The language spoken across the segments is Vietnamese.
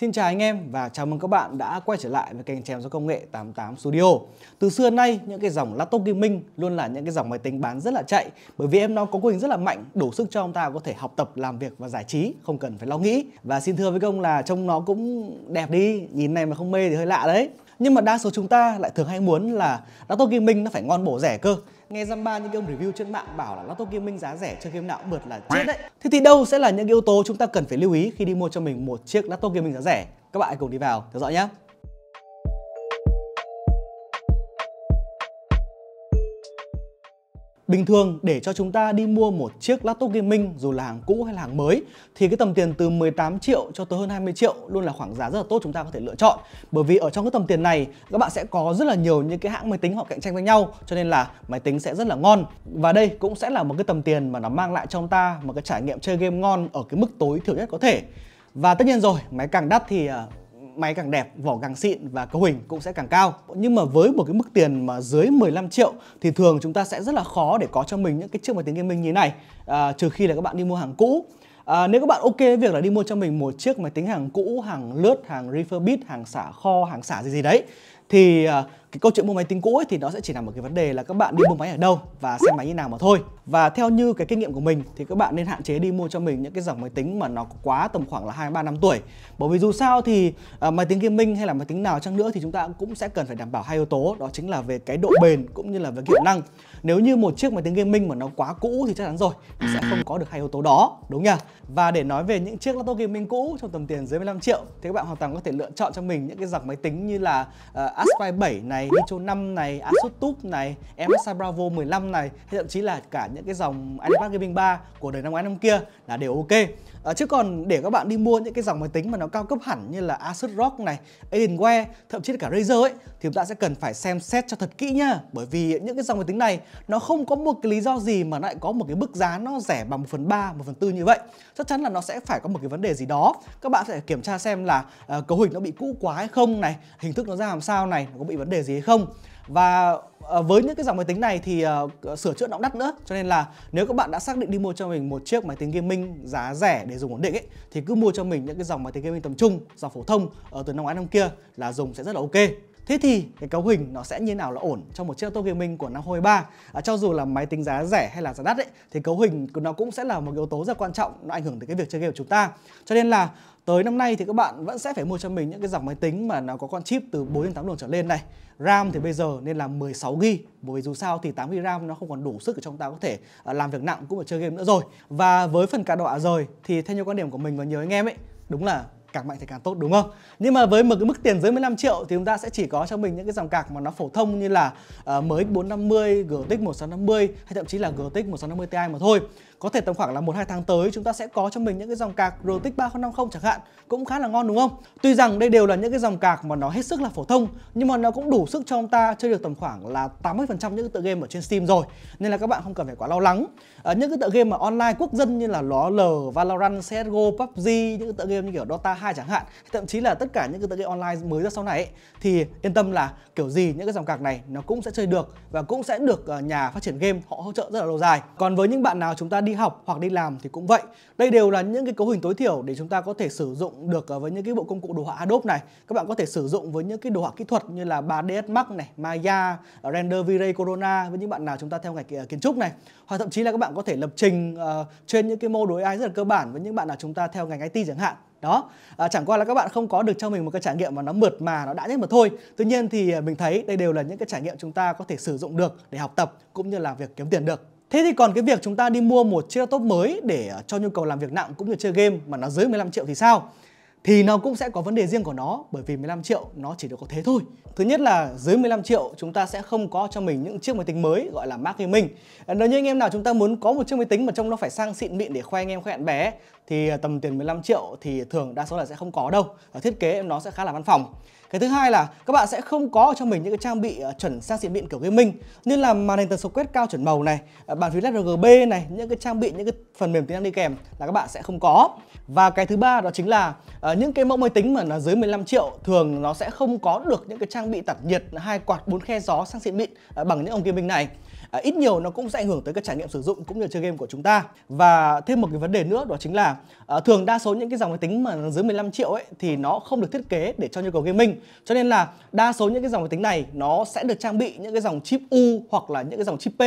Xin chào anh em và chào mừng các bạn đã quay trở lại với kênh chèm do công nghệ 88 Studio. Từ xưa nay những cái dòng laptop gaming luôn là những cái dòng máy tính bán rất là chạy bởi vì em nó có quy hình rất là mạnh, đủ sức cho ông ta có thể học tập, làm việc và giải trí không cần phải lo nghĩ. Và xin thưa với công là trông nó cũng đẹp đi, nhìn này mà không mê thì hơi lạ đấy. Nhưng mà đa số chúng ta lại thường hay muốn là laptop gaming nó phải ngon bổ rẻ cơ nghe ba những cái ông review trên mạng bảo là laptop gaming giá rẻ chơi game nào cũng bượt là chết đấy Thế thì đâu sẽ là những yếu tố chúng ta cần phải lưu ý khi đi mua cho mình một chiếc laptop gaming giá rẻ Các bạn hãy cùng đi vào theo dõi nhé Bình thường để cho chúng ta đi mua một chiếc laptop gaming dù là hàng cũ hay là hàng mới thì cái tầm tiền từ 18 triệu cho tới hơn 20 triệu luôn là khoảng giá rất là tốt chúng ta có thể lựa chọn. Bởi vì ở trong cái tầm tiền này các bạn sẽ có rất là nhiều những cái hãng máy tính họ cạnh tranh với nhau cho nên là máy tính sẽ rất là ngon. Và đây cũng sẽ là một cái tầm tiền mà nó mang lại cho chúng ta một cái trải nghiệm chơi game ngon ở cái mức tối thiểu nhất có thể. Và tất nhiên rồi, máy càng đắt thì à, máy càng đẹp, vỏ càng xịn và cấu hình cũng sẽ càng cao. Nhưng mà với một cái mức tiền mà dưới 15 triệu thì thường chúng ta sẽ rất là khó để có cho mình những cái chiếc máy tính gaming như thế này à, trừ khi là các bạn đi mua hàng cũ. À, nếu các bạn ok với việc là đi mua cho mình một chiếc máy tính hàng cũ, hàng lướt, hàng refurbished hàng xả kho, hàng xả gì gì đấy thì à, cái câu chuyện mua máy tính cũ ấy thì nó sẽ chỉ nằm ở cái vấn đề là các bạn đi mua máy ở đâu và xe máy như nào mà thôi và theo như cái kinh nghiệm của mình thì các bạn nên hạn chế đi mua cho mình những cái dòng máy tính mà nó quá tầm khoảng là hai ba năm tuổi bởi vì dù sao thì uh, máy tính gaming hay là máy tính nào chăng nữa thì chúng ta cũng sẽ cần phải đảm bảo hai yếu tố đó chính là về cái độ bền cũng như là về hiệu năng nếu như một chiếc máy tính gaming mà nó quá cũ thì chắc chắn rồi sẽ không có được hai yếu tố đó đúng nhỉ và để nói về những chiếc laptop gaming cũ trong tầm tiền dưới 15 triệu thì các bạn hoàn toàn có thể lựa chọn cho mình những cái dòng máy tính như là à, Aspire 7 này, Nitro 5 này, Asus Tube này, MSI Bravo 15 này hay thậm chí là cả những cái dòng iPad Gaming 3 của đời năm ngoái năm kia là đều ok. À, chứ còn để các bạn đi mua những cái dòng máy tính mà nó cao cấp hẳn như là Asus ROG này, Alienware, thậm chí là cả Razer ấy thì chúng ta sẽ cần phải xem xét cho thật kỹ nhá, bởi vì những cái dòng máy tính này nó không có một cái lý do gì mà lại có một cái mức giá nó rẻ bằng 1 phần 3, 1 phần 4 như vậy. Chắc chắn là nó sẽ phải có một cái vấn đề gì đó. Các bạn sẽ kiểm tra xem là uh, cấu hình nó bị cũ quá hay không này, hình thức nó ra làm sao cao này có bị vấn đề gì hay không và ờ, với những cái dòng máy tính này thì ờ, sửa chữa động đắt nữa cho nên là nếu các bạn đã xác định đi mua cho mình một chiếc máy tính gaming giá rẻ để dùng ổn định ấy thì cứ mua cho mình những cái dòng máy tính gaming tầm trung dòng phổ thông ở ờ, từ năm ngoái năm kia là dùng sẽ rất là ok Thế thì cái cấu hình nó sẽ như nào là ổn trong một chiếc ô tô gaming của năm 2023 à, Cho dù là máy tính giá rẻ hay là giá đắt ấy, thì cấu hình nó cũng sẽ là một yếu tố rất quan trọng nó ảnh hưởng tới cái việc chơi game của chúng ta cho nên là tới năm nay thì các bạn vẫn sẽ phải mua cho mình những cái dòng máy tính mà nó có con chip từ 4 đến 8 luồng trở lên này RAM thì bây giờ nên là 16 GB bởi vì dù sao thì 8 GB RAM nó không còn đủ sức để chúng ta có thể à, làm việc nặng cũng như chơi game nữa rồi và với phần cả đồ ạ rời thì theo như quan điểm của mình và nhiều anh em ấy đúng là càng mạnh thì càng tốt đúng không? Nhưng mà với một cái mức tiền dưới 15 triệu thì chúng ta sẽ chỉ có cho mình những cái dòng cạc mà nó phổ thông như là uh, mới 450, GTX 1650 hay thậm chí là GTX 1650 Ti mà thôi có thể tầm khoảng là một hai tháng tới chúng ta sẽ có cho mình những cái dòng cạc Rotic 3050 chẳng hạn cũng khá là ngon đúng không? Tuy rằng đây đều là những cái dòng cạc mà nó hết sức là phổ thông nhưng mà nó cũng đủ sức cho ông ta chơi được tầm khoảng là 80% những cái tựa game ở trên Steam rồi nên là các bạn không cần phải quá lo lắng. ở ờ, những cái tựa game mà online quốc dân như là LOL, Valorant, CS:GO, PUBG, những cái tựa game như kiểu Dota 2 chẳng hạn, thậm chí là tất cả những cái tựa game online mới ra sau này ấy, thì yên tâm là kiểu gì những cái dòng cạc này nó cũng sẽ chơi được và cũng sẽ được ờ, nhà phát triển game họ hỗ trợ rất là lâu dài. Còn với những bạn nào chúng ta đi học hoặc đi làm thì cũng vậy. Đây đều là những cái cấu hình tối thiểu để chúng ta có thể sử dụng được ờ, với những cái bộ công cụ đồ họa Adobe này. Các bạn có thể sử dụng với những cái đồ họa kỹ thuật như là 3ds Max này, Maya, Render V-Ray Corona với những bạn nào chúng ta theo ngành ờ, kiến trúc này. Hoặc thậm chí là các bạn có thể lập trình ờ, trên những cái mô đối AI rất là cơ bản với những bạn nào chúng ta theo ngành IT chẳng hạn đó à, chẳng qua là các bạn không có được cho mình một cái trải nghiệm mà nó mượt mà nó đã nhất mà thôi tuy nhiên thì mình thấy đây đều là những cái trải nghiệm chúng ta có thể sử dụng được để học tập cũng như là việc kiếm tiền được Thế thì còn cái việc chúng ta đi mua một chiếc laptop mới để ờ, cho nhu cầu làm việc nặng cũng như chơi game mà nó dưới 15 triệu thì sao? Thì nó cũng sẽ có vấn đề riêng của nó bởi vì 15 triệu nó chỉ được có thế thôi. Thứ nhất là dưới 15 triệu chúng ta sẽ không có cho mình những chiếc máy tính mới gọi là Mac Gaming. Ờ, nếu như anh em nào chúng ta muốn có một chiếc máy tính mà trông nó phải sang xịn mịn để khoe anh em khoe bạn bè thì à, tầm tiền 15 triệu thì thường đa số là sẽ không có đâu ở thiết kế nó sẽ khá là văn phòng cái thứ hai là các bạn sẽ không có cho mình những cái trang bị à, chuẩn sang xịn mịn kiểu gaming như là màn hình tần số quét cao chuẩn màu này à, bàn phím led RGB này những cái trang bị những cái phần mềm tính năng đi kèm là các bạn sẽ không có và cái thứ ba đó chính là những cái mẫu máy tính mà nó dưới 15 triệu thường nó sẽ không có được những cái trang bị tản nhiệt hai quạt bốn khe gió sang xịn mịn bằng những ông gaming này à, ít nhiều nó cũng sẽ ảnh hưởng tới các trải nghiệm sử dụng cũng như chơi game của chúng ta và thêm một cái vấn đề nữa đó chính là à, thường đa số những cái dòng máy tính mà dưới 15 triệu ấy thì nó không được thiết kế để cho nhu cầu gaming cho nên là đa số những cái dòng máy tính này nó sẽ được trang bị những cái dòng chip U hoặc là những cái dòng chip P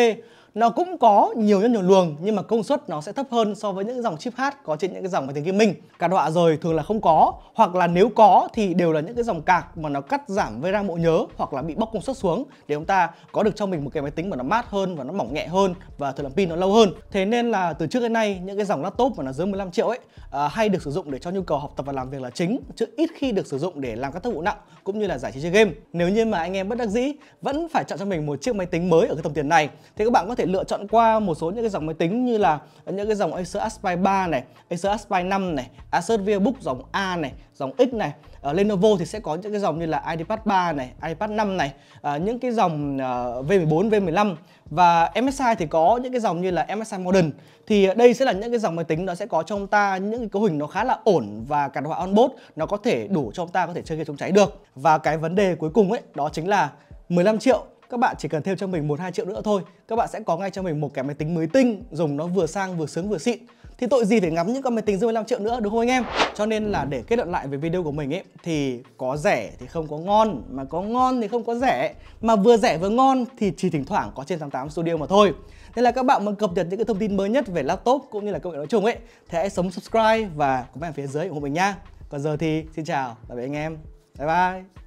nó cũng có nhiều nhân nhiều luồng nhưng mà công suất nó sẽ thấp hơn so với những dòng chip H có trên những cái dòng máy tính gaming. Cả đọa rồi thường là không có hoặc là nếu có thì đều là những cái dòng cạc mà nó cắt giảm VRAM bộ nhớ hoặc là bị bóc công suất xuống để chúng ta có được cho mình một cái máy tính mà nó mát hơn hơn và nó mỏng nhẹ hơn và thời lượng pin nó lâu hơn thế nên là từ trước đến nay những cái dòng laptop mà nó dưới 15 triệu ấy à, hay được sử dụng để cho nhu cầu học tập và làm việc là chính chứ ít khi được sử dụng để làm các tác vụ nặng cũng như là giải trí chơi game nếu như mà anh em bất đắc dĩ vẫn phải chọn cho mình một chiếc máy tính mới ở cái tầm tiền này thì các bạn có thể lựa chọn qua một số những cái dòng máy tính như là những cái dòng Acer Aspire 3 này Acer Aspire 5 này Acer VivoBook dòng A này dòng X này ở à, Lenovo thì sẽ có những cái dòng như là iPad 3 này iPad 5 này à, những cái dòng uh, V14 V15 và MSI thì có những cái dòng như là MSI Modern thì đây sẽ là những cái dòng máy tính nó sẽ có trong ta những cái cấu hình nó khá là ổn và cản họa onboard nó có thể đủ cho chúng ta có thể chơi game chống cháy được và cái vấn đề cuối cùng ấy đó chính là 15 triệu các bạn chỉ cần thêm cho mình một hai triệu nữa thôi các bạn sẽ có ngay cho mình một cái máy tính mới tinh dùng nó vừa sang vừa sướng vừa xịn thì tội gì phải ngắm những con máy tính dưới 15 triệu nữa đúng không anh em cho nên là để kết luận lại về video của mình ấy thì có rẻ thì không có ngon mà có ngon thì không có rẻ mà vừa rẻ vừa ngon thì chỉ thỉnh thoảng có trên 88 Studio mà thôi nên là các bạn muốn cập nhật những cái thông tin mới nhất về laptop cũng như là công nghệ nói chung ấy thì hãy sống subscribe và comment phía dưới ủng hộ mình nha còn giờ thì xin chào tạm biệt anh em bye bye